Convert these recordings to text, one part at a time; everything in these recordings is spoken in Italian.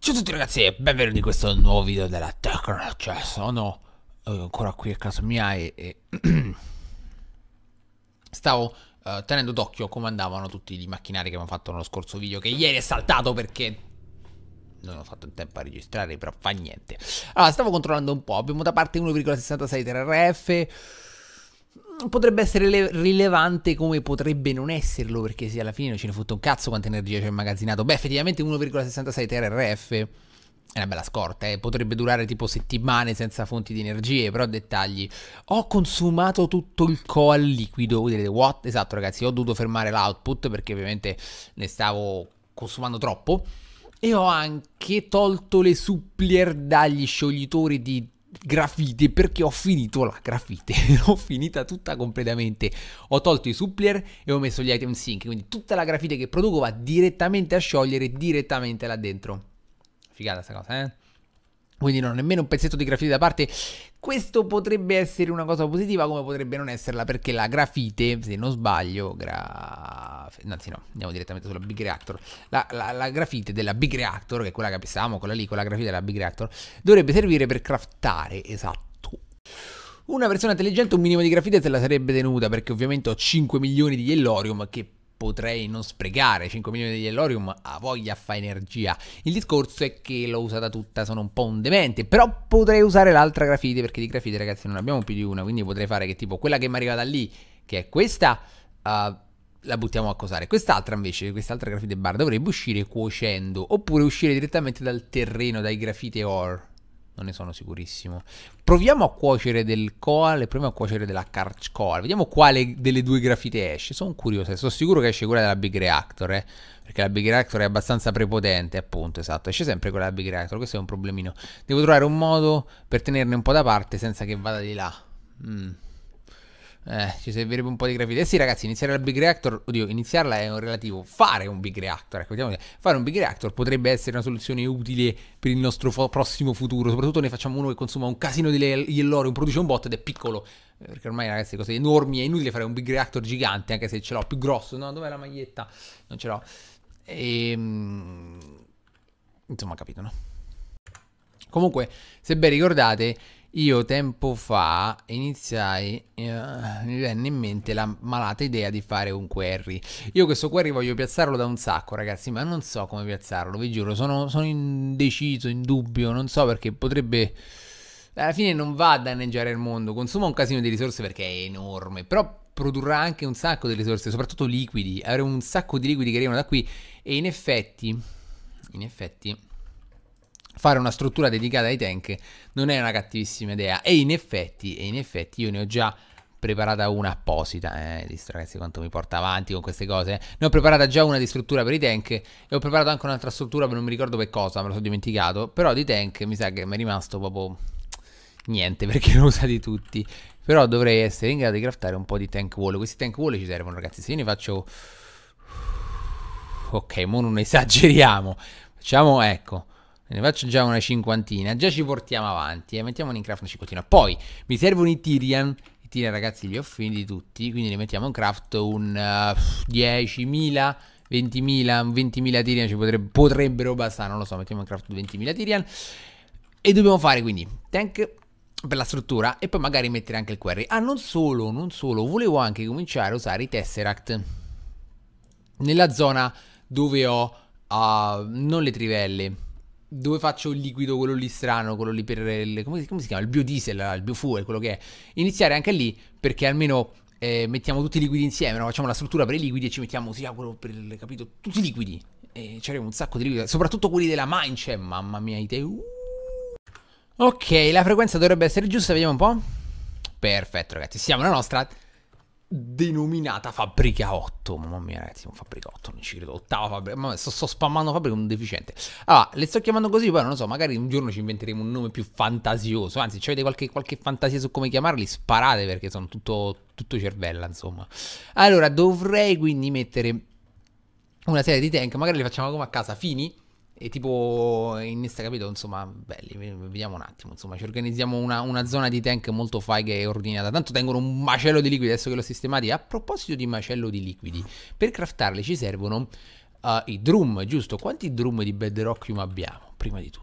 Ciao a tutti ragazzi e benvenuti in questo nuovo video della Tecno Cioè sono eh, ancora qui a casa mia e, e stavo uh, tenendo d'occhio come andavano tutti i macchinari che abbiamo fatto nello scorso video Che ieri è saltato perché non ho fatto in tempo a registrare però fa niente Allora stavo controllando un po' abbiamo da parte 1,66 TRF potrebbe essere rilevante come potrebbe non esserlo, perché se alla fine non ce ne fotte un cazzo quanta energia c'è immagazzinato. Beh, effettivamente 1,66 TRF è una bella scorta, eh. potrebbe durare tipo settimane senza fonti di energie, però dettagli. Ho consumato tutto il coal liquido, voi direte what? Esatto ragazzi, ho dovuto fermare l'output perché ovviamente ne stavo consumando troppo. E ho anche tolto le supplier dagli scioglitori di grafite perché ho finito la grafite, l'ho finita tutta completamente, ho tolto i supplier e ho messo gli item sync, quindi tutta la grafite che produco va direttamente a sciogliere direttamente là dentro. Figata sta cosa, eh? quindi non ho nemmeno un pezzetto di grafite da parte. Questo potrebbe essere una cosa positiva come potrebbe non esserla perché la grafite, se non sbaglio, gra... anzi no, andiamo direttamente sulla Big Reactor. La, la, la, grafite della Big Reactor, che è quella che pensavamo, quella lì, con grafite della Big Reactor, dovrebbe servire per craftare, esatto. Una persona intelligente un minimo di grafite se la sarebbe tenuta perché ovviamente ho 5 milioni di Yellorium, che potrei non sprecare 5 milioni di Ellorium, a voglia, fa energia. Il discorso è che l'ho usata tutta, sono un po' un demente, però potrei usare l'altra grafite, perché di grafite ragazzi non abbiamo più di una, quindi potrei fare che tipo quella che mi è arrivata lì, che è questa, uh, la buttiamo a cosare. Quest'altra invece, quest'altra grafite bar dovrebbe uscire cuocendo, oppure uscire direttamente dal terreno, dai grafite ore non ne sono sicurissimo. Proviamo a cuocere del coal e proviamo a cuocere della Karch koal. Vediamo quale delle due grafite esce. Sono curioso, eh, sono sicuro che esce quella della Big Reactor, eh? perché la Big Reactor è abbastanza prepotente, appunto, esatto. Esce sempre quella della Big Reactor, questo è un problemino. Devo trovare un modo per tenerne un po' da parte senza che vada di là. Mmm. Eh, ci servirebbe un po' di grafica. Eh sì, ragazzi, iniziare la big reactor. Oddio, iniziarla è un relativo. Fare un big reactor, ecco, diciamo, fare un big reactor potrebbe essere una soluzione utile per il nostro fo- prossimo futuro. Soprattutto ne facciamo uno che consuma un casino di yellore, un produce un bot ed è piccolo. Eh, perché ormai, ragazzi, cose enormi. È inutile fare un big reactor gigante, anche se ce l'ho più grosso. No, dov'è la maglietta? Non ce l'ho. Ehm... Insomma, capito, no? Comunque, se ben ricordate, io tempo fa iniziai, eh, mi venne in mente la malata idea di fare un query. Io questo query voglio piazzarlo da un sacco, ragazzi, ma non so come piazzarlo, vi giuro, sono, sono indeciso, in dubbio, non so perché potrebbe... Alla fine non va a danneggiare il mondo, consuma un casino di risorse perché è enorme, però produrrà anche un sacco di risorse, soprattutto liquidi. Avremo un sacco di liquidi che arrivano da qui e in effetti... In effetti fare una struttura dedicata ai tank non è una cattivissima idea. E in effetti, e in effetti io ne ho già preparata una apposita, eh, visto ragazzi quanto mi porta avanti con queste cose, eh. ne ho preparata già una di struttura per i tank e ho preparato anche un'altra struttura per non mi ricordo per cosa, me lo sono dimenticato, però di tank mi sa che mi è rimasto proprio niente perché l'ho usati tutti, però dovrei essere in grado di craftare un po' di tank wall, questi tank wall ci servono ragazzi, se io ne faccio... Ok, mo non esageriamo, facciamo ecco ne faccio già una cinquantina, già ci portiamo avanti, eh. mettiamo un in craft una cinquantina. Poi mi servono i Tyrian, i Tyrian ragazzi li ho finiti tutti, quindi ne mettiamo in craft un uh, 10.000... 20.000, 20.000 Tyrian ci potrebbe, potrebbero bastare, non lo so, mettiamo in craft 20.000 Tyrian. E dobbiamo fare quindi tank per la struttura e poi magari mettere anche il query. Ah, non solo, non solo, volevo anche cominciare a usare i Tesseract nella zona dove ho uh, non le trivelle, dove faccio il liquido, quello lì strano, quello lì per il, come, come si chiama? Il biodiesel, il biofuel, quello che è. Iniziare anche lì perché almeno eh, mettiamo tutti i liquidi insieme, no? facciamo la struttura per i liquidi e ci mettiamo, sì, ah, quello per il, capito, tutti i liquidi. E ci avremo un sacco di liquidi, soprattutto quelli della Mindchem, mamma mia, i te... Uh. Ok, la frequenza dovrebbe essere giusta, vediamo un po'. Perfetto ragazzi, siamo alla nostra denominata Fabbrica 8. Mamma mia, ragazzi, un Fabbrica 8, non ci credo. Ottava Fabbrica. Mamma, sto, sto spammando Fabbrica un deficiente. Allora, le sto chiamando così, poi non lo so, magari un giorno ci inventeremo un nome più fantasioso. Anzi, se avete qualche, qualche fantasia su come chiamarli, sparate perché sono tutto, tutto cervella, insomma. Allora, dovrei quindi mettere una serie di tank. Magari li facciamo come a casa, fini e tipo in questa capito insomma belli vediamo un attimo insomma ci organizziamo una, una zona di tank molto faiga e ordinata tanto tengono un macello di liquidi adesso che l'ho sistemati a proposito di macello di liquidi per craftarli ci servono uh, i drum giusto quanti drum di bedrock abbiamo prima di tutto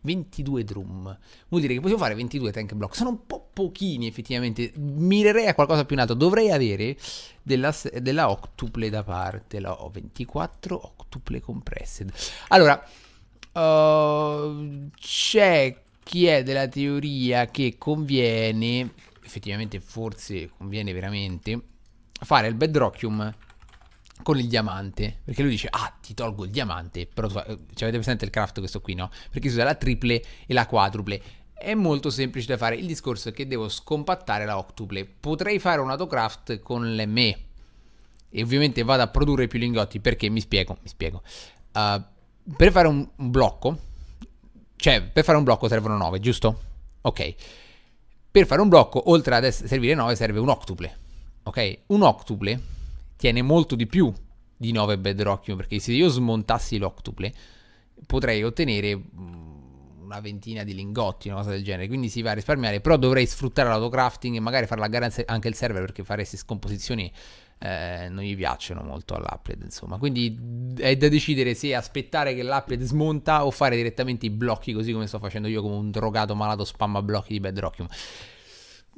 22 drum. Vuol dire che possiamo fare 22 tank block. Sono un po' pochini effettivamente. Mirerei a qualcosa più in alto. Dovrei avere della, della octuple da parte. La ho 24 octuple compressed. Allora, uh, c'è chi è della teoria che conviene, effettivamente forse conviene veramente, fare il bedrockium con il diamante, perché lui dice ah ti tolgo il diamante, però eh, cioè, avete presente il craft questo qui no? Perché si usa la triple e la quadruple, è molto semplice da fare, il discorso è che devo scompattare la octuple, potrei fare un autocraft con le me e ovviamente vado a produrre più lingotti perché mi spiego, mi spiego, uh, per fare un, un blocco, cioè per fare un blocco servono 9 giusto? Ok, per fare un blocco oltre ad servire 9 serve un octuple, ok? Un octuple tiene molto di più di 9 Bedrocchio, perché se io smontassi l'octuple potrei ottenere mm, una ventina di lingotti, una cosa del genere, quindi si va a risparmiare, però dovrei sfruttare l'autocrafting e magari far garanzia anche il server perché fare queste scomposizioni eh, non gli piacciono molto all'upload, insomma, quindi è da decidere se aspettare che l'upload smonta o fare direttamente i blocchi così come sto facendo io come un drogato malato spamma blocchi di bedrockium.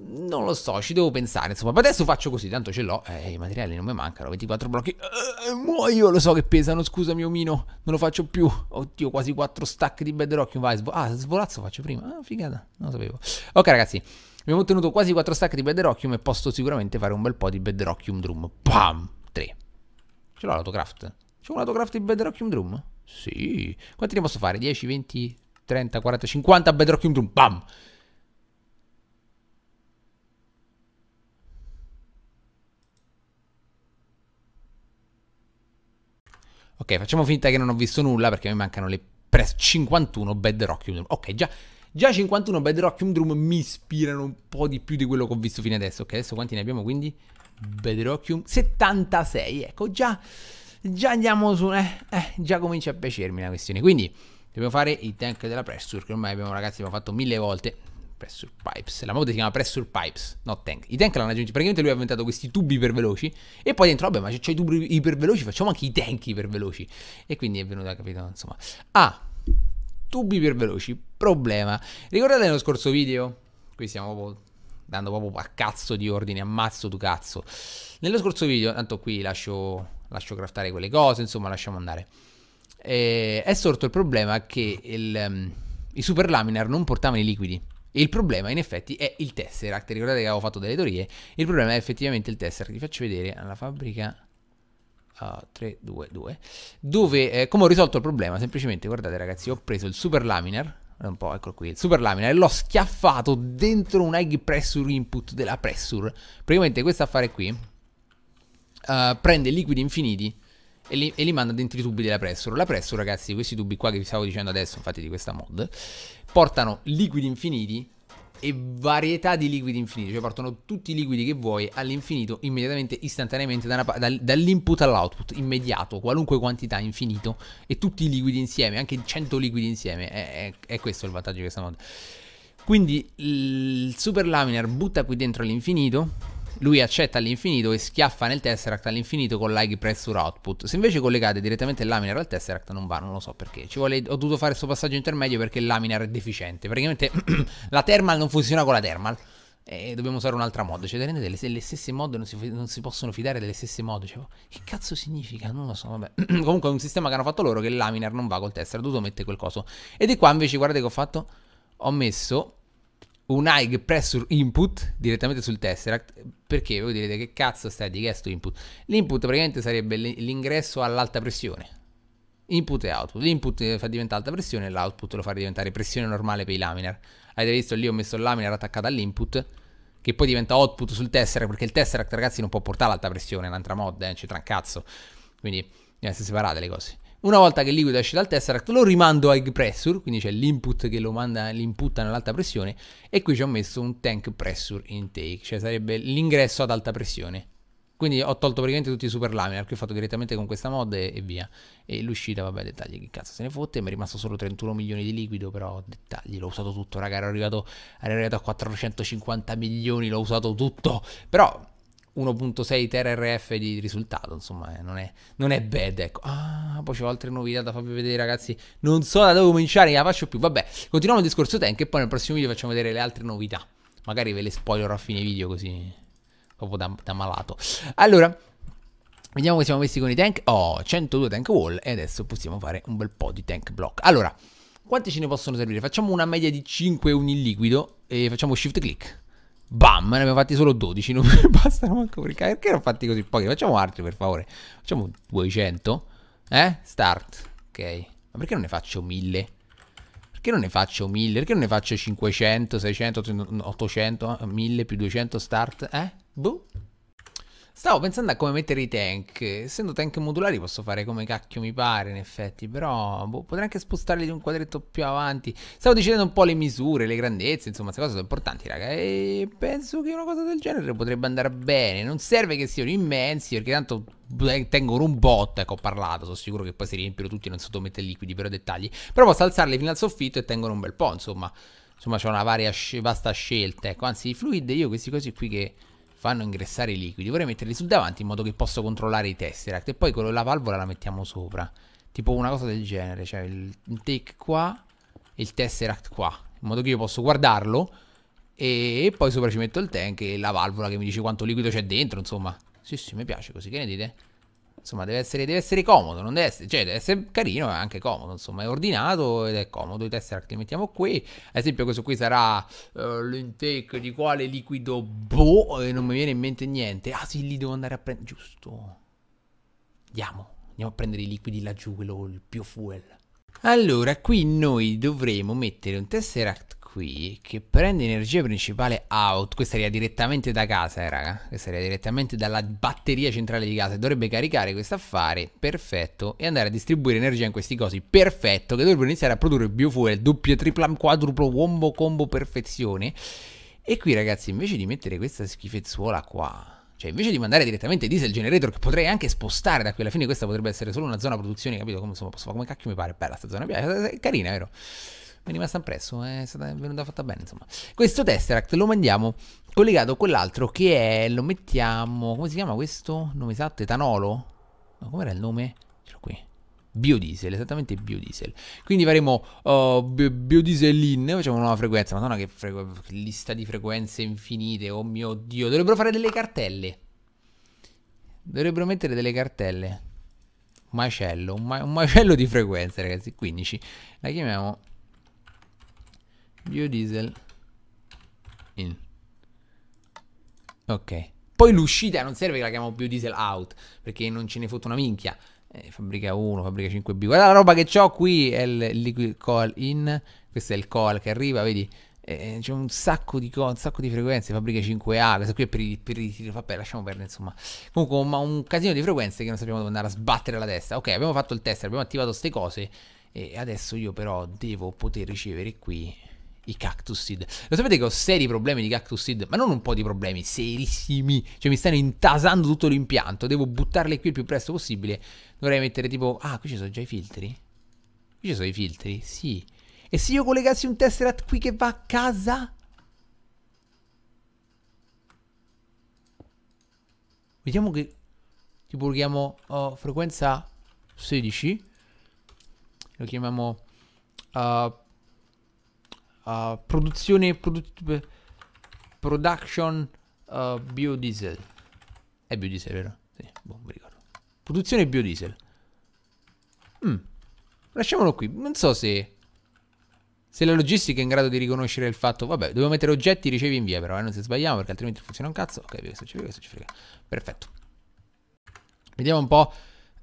Non lo so, ci devo pensare. Insomma, ma adesso faccio così, tanto ce l'ho. Eh, i materiali non mi mancano. 24 blocchi. Eh, muoio, lo so che pesano. Scusa, mio omino. Non lo faccio più. Oddio, quasi 4 stack di bedrock. Vai, svo- ah, svolazzo faccio prima. Ah, figata. Non lo sapevo. Ok, ragazzi. Abbiamo ottenuto quasi 4 stack di Bedrockium e posso sicuramente fare un bel po' di Bedrockium Drum. Pam! 3. Ce l'ho l'autocraft? C'è un autocraft di Bedrockium Drum? Sì. Quanti ne posso fare? 10, 20, 30, 40, 50 Bedrockium Drum. Pam! Ok, facciamo finta che non ho visto nulla perché mi mancano le pres 51 Bedrockium Drum. Ok, già, già 51 Bedrockium Drum mi ispirano un po' di più di quello che ho visto fino adesso. Ok, adesso quanti ne abbiamo quindi? Bedrockium 76, ecco già, già andiamo su, eh, eh, già comincia a piacermi la questione. Quindi dobbiamo fare i tank della pressure che ormai abbiamo ragazzi abbiamo fatto mille volte, Pressure Pipes. La moto si chiama Pressure Pipes, no tank. I tank l'hanno aggiunti. Praticamente lui ha inventato questi tubi iperveloci. E poi dentro, vabbè, ma c'ho i tubi iperveloci, facciamo anche i tank iperveloci. E quindi è venuta, capito? Insomma. Ah, tubi iperveloci. Problema. Ricordate nello scorso video? Qui stiamo proprio dando proprio a cazzo di ordini, ammazzo tu cazzo. Nello scorso video, tanto qui lascio, lascio craftare quelle cose, insomma, lasciamo andare. E eh, è sorto il problema che il, um, i super laminar non portavano i liquidi. Il problema in effetti è il tesseract, ah, ricordate che avevo fatto delle teorie, il problema è effettivamente il tesseract, vi faccio vedere alla fabbrica uh, 2, dove eh, come ho risolto il problema, semplicemente guardate ragazzi, ho preso il super laminar, un po', eccolo qui, il super laminar, e l'ho schiaffato dentro un egg pressure input della pressure, praticamente questo affare qui uh, prende liquidi infiniti, e li, e li manda dentro i tubi della Pressure. La Pressure, ragazzi, questi tubi qua che vi stavo dicendo adesso, infatti di questa mod, portano liquidi infiniti e varietà di liquidi infiniti, cioè portano tutti i liquidi che vuoi all'infinito immediatamente, istantaneamente, da dal, dall'input all'output, immediato, qualunque quantità, infinito, e tutti i liquidi insieme, anche 100 liquidi insieme, è, è, è questo il vantaggio di questa mod. Quindi il super laminar butta qui dentro all'infinito, lui accetta all'infinito e schiaffa nel tesseract all'infinito con l'high pressure output. Se invece collegate direttamente il laminar al tesseract non va, non lo so perché. Ci Vuole, ho dovuto fare questo passaggio intermedio perché il laminar è deficiente. Praticamente la thermal non funziona con la thermal. E dobbiamo usare un'altra mod. Cioè, tenete delle, delle stesse mod, non si, non si, possono fidare delle stesse mod. Cioè, che cazzo significa? Non lo so. Vabbè. Comunque è un sistema che hanno fatto loro che il laminar non va col tesseract, ho dovuto mettere quel coso. Ed è qua invece, guardate che ho fatto. Ho messo un high pressure input direttamente sul Tesseract perché voi direte che cazzo stai di questo input l'input praticamente sarebbe l'ingresso all'alta pressione input e output l'input eh, fa diventare alta pressione e l'output lo fa diventare pressione normale per i laminar avete visto lì ho messo il laminar attaccato all'input che poi diventa output sul Tesseract perché il Tesseract ragazzi non può portare l'alta pressione è un'altra mod eh, c'è tra un cazzo quindi devono eh, essere separate le cose una volta che il liquido esce dal tesseract lo rimando a egg pressure, quindi c'è l'input che lo manda, l'inputta nell'alta pressione e qui ci ho messo un tank pressure intake, cioè sarebbe l'ingresso ad alta pressione. Quindi ho tolto praticamente tutti i super laminar che ho fatto direttamente con questa mod e, e via. E l'uscita, vabbè, dettagli, che cazzo se ne fotte. Mi è rimasto solo 31 milioni di liquido, però dettagli, l'ho usato tutto, raga, ero arrivato, ero arrivato a 450 milioni, l'ho usato tutto. Però 1.6 tera di risultato, insomma, eh, non, è, non, è, bad, ecco. Ah, poi c'ho altre novità da farvi vedere, ragazzi. Non so da dove cominciare, la faccio più. Vabbè, continuiamo il discorso tank e poi nel prossimo video facciamo vedere le altre novità. Magari ve le spoilerò a fine video così, proprio da, da malato. Allora, vediamo come siamo messi con i tank. Oh, 102 tank wall e adesso possiamo fare un bel po' di tank block. Allora, quanti ce ne possono servire? Facciamo una media di 5 uni liquido e facciamo shift click. Bam, ne abbiamo fatti solo 12, non mi bastano manco perché, perché non fatti così pochi? Facciamo altri per favore, facciamo 200, eh? Start, ok, ma perché non ne faccio 1000? Perché non ne faccio 1000? Perché non ne faccio 500, 600, 800, 1000 più 200 start, eh? Boh. Stavo pensando a come mettere i tank. Essendo tank modulari posso fare come cacchio mi pare, in effetti. Però boh, potrei anche spostarli di un quadretto più avanti. Stavo dicendo un po' le misure, le grandezze, insomma, queste cose sono importanti, raga. E penso che una cosa del genere potrebbe andare bene. Non serve che siano immensi, perché tanto eh, tengono un botto, ecco ho parlato, sono sicuro che poi si riempiono tutti, non sottomette liquidi, però dettagli. Però posso alzarli fino al soffitto e tengono un bel po', insomma. Insomma, c'è una varia, vasta scelta, ecco. Anzi, i fluid, io questi cosi qui che fanno ingressare i liquidi. Vorrei metterli sul davanti in modo che posso controllare i tesseract e poi quello, la valvola la mettiamo sopra. Tipo una cosa del genere, cioè il take qua e il tesseract qua, in modo che io posso guardarlo e poi sopra ci metto il tank e la valvola che mi dice quanto liquido c'è dentro, insomma. Sì, sì, mi piace così, che ne dite? insomma deve essere, deve essere comodo, deve essere, cioè deve essere carino e anche comodo, insomma è ordinato ed è comodo, i tesseract li mettiamo qui, ad esempio questo qui sarà uh, l'intake di quale liquido boh, e non mi viene in mente niente, ah sì lì devo andare a prendere, giusto, andiamo, andiamo a prendere i liquidi laggiù, quello il più fuel. Allora, qui noi dovremo mettere un tesseract qui che prende energia principale out, questa arriva direttamente da casa, eh, raga. Questa arriva direttamente dalla batteria centrale di casa. Dovrebbe caricare questo affare, perfetto, e andare a distribuire energia in questi cosi, perfetto, che dovrebbero iniziare a produrre biofuel, doppio, tripla, quadruplo, wombo, combo, perfezione. E qui ragazzi, invece di mettere questa schifezzuola qua, cioè, invece di mandare direttamente diesel generator, che potrei anche spostare da qui alla fine, questa potrebbe essere solo una zona produzione, capito? Come, insomma, posso, come cacchio mi pare bella sta zona, è carina, vero? mi è rimasta impresso, eh, è, stata, è venuta fatta bene, insomma. Questo Tesseract lo mandiamo collegato a quell'altro che è, lo mettiamo, come si chiama questo? Nome esatto, etanolo? No, com'era il nome? Ce l'ho qui. Biodiesel, esattamente biodiesel. Quindi faremo uh, bi biodiesel in, facciamo una nuova frequenza, madonna che frequ lista di frequenze infinite, oh mio dio, dovrebbero fare delle cartelle. Dovrebbero mettere delle cartelle. Macello, un, ma un macello di frequenze ragazzi, 15. La chiamiamo biodiesel in ok poi l'uscita non serve che la chiamiamo biodiesel out perché non ce ne fotte una minchia eh, fabbrica 1 fabbrica 5b guarda la roba che ho qui è il liquid coal in questo è il coal che arriva vedi eh, eh c'è un sacco di un sacco di frequenze, fabbrica 5A, questa qui è per i, ritiro vabbè lasciamo perdere insomma. Comunque un, un casino di frequenze che non sappiamo dove andare a sbattere la testa. Ok, abbiamo fatto il test, abbiamo attivato queste cose e adesso io però devo poter ricevere qui i cactus seed. Lo sapete che ho seri problemi di cactus seed, ma non un po' di problemi, serissimi. Cioè mi stanno intasando tutto l'impianto, devo buttarle qui il più presto possibile. Dovrei mettere tipo... Ah, qui ci sono già i filtri? Qui ci sono i filtri? Sì. E se io collegassi un Tesseract qui che va a casa? Vediamo che... Tipo lo chiamo oh, frequenza 16. Lo chiamiamo... Uh, produzione produ production uh, biodiesel è biodiesel vero? Sì, boh, mi ricordo. Produzione biodiesel. Mm. Lasciamolo qui. Non so se... Se la logistica è in grado di riconoscere il fatto... Vabbè, dobbiamo mettere oggetti, ricevi in via però, eh? Non se sbagliamo perché altrimenti funziona un cazzo. Ok, questo ci frega, questo ci frega. Perfetto. Vediamo un po'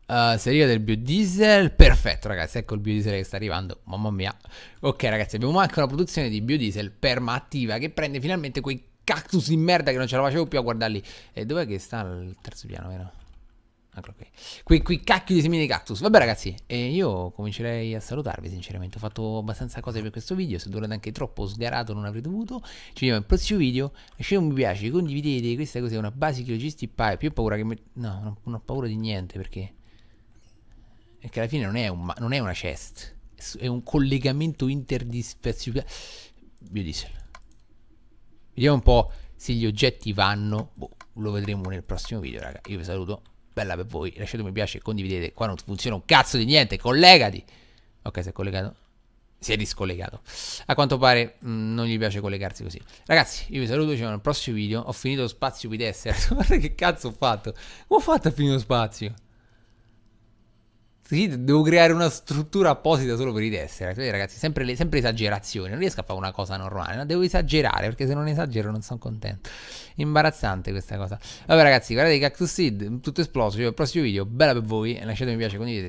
Uh, eh, se arriva del biodiesel, perfetto ragazzi, ecco il biodiesel che sta arrivando, mamma mia. Ok ragazzi, abbiamo anche una produzione di biodiesel permattiva che prende finalmente quei cactus di merda che non ce la facevo più a guardarli. E dov'è che sta il terzo piano, vero? Eccolo qui. quei, qui cacchio di semini di cactus. Vabbè ragazzi, e io comincerei a salutarvi sinceramente. Ho fatto abbastanza cose per questo video, se durate anche troppo sgarato non avrete dovuto. Ci vediamo al prossimo video. Lasciate un mi piace, condividete, questa cosa è una basic logistic pipe. Io ho paura che... Me... No, non ho paura di niente perché... Perché alla fine non è, un, non è una chest, è un collegamento interdispensabile. Biodiesel. Vediamo un po' se gli oggetti vanno. Boh, lo vedremo nel prossimo video, raga. Io vi saluto. Bella per voi. Lasciate un mi piace, condividete. Qua non funziona un cazzo di niente. Collegati. Ok, si è collegato. Si è discollegato. A quanto pare mh, mm, non gli piace collegarsi così. Ragazzi, io vi saluto. Ci vediamo nel prossimo video. Ho finito lo spazio PDS. Guarda che cazzo ho fatto. Come ho fatto a finire lo spazio? Sì, devo creare una struttura apposita solo per i tessera. Cioè, ragazzi, sempre, le, sempre esagerazioni. Non riesco a fare una cosa normale, no? devo esagerare perché se non esagero non sono contento. Imbarazzante questa cosa. Vabbè, ragazzi, guardate i cactus seed, tutto esploso. Ci cioè, vediamo al prossimo video. Bella per voi. Lasciate un mi piace, condividete.